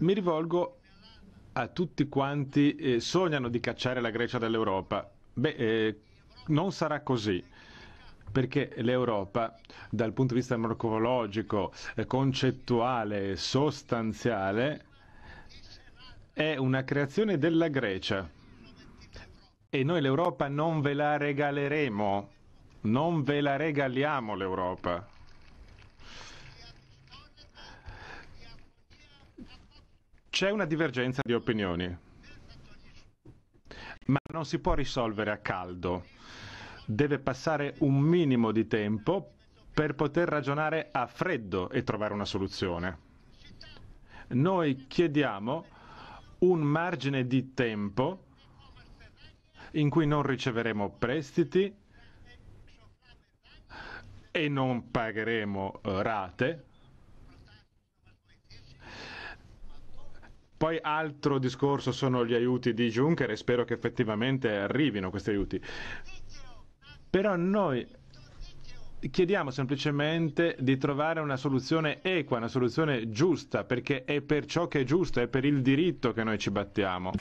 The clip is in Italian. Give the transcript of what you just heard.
Mi rivolgo a tutti quanti eh, sognano di cacciare la Grecia dall'Europa. Beh, eh, non sarà così perché l'Europa dal punto di vista morfologico, eh, concettuale, sostanziale è una creazione della Grecia e noi l'Europa non ve la regaleremo, non ve la regaliamo l'Europa. C'è una divergenza di opinioni, ma non si può risolvere a caldo. Deve passare un minimo di tempo per poter ragionare a freddo e trovare una soluzione. Noi chiediamo un margine di tempo in cui non riceveremo prestiti e non pagheremo eh, rate Poi altro discorso sono gli aiuti di Juncker e spero che effettivamente arrivino questi aiuti. Però noi chiediamo semplicemente di trovare una soluzione equa, una soluzione giusta, perché è per ciò che è giusto, è per il diritto che noi ci battiamo.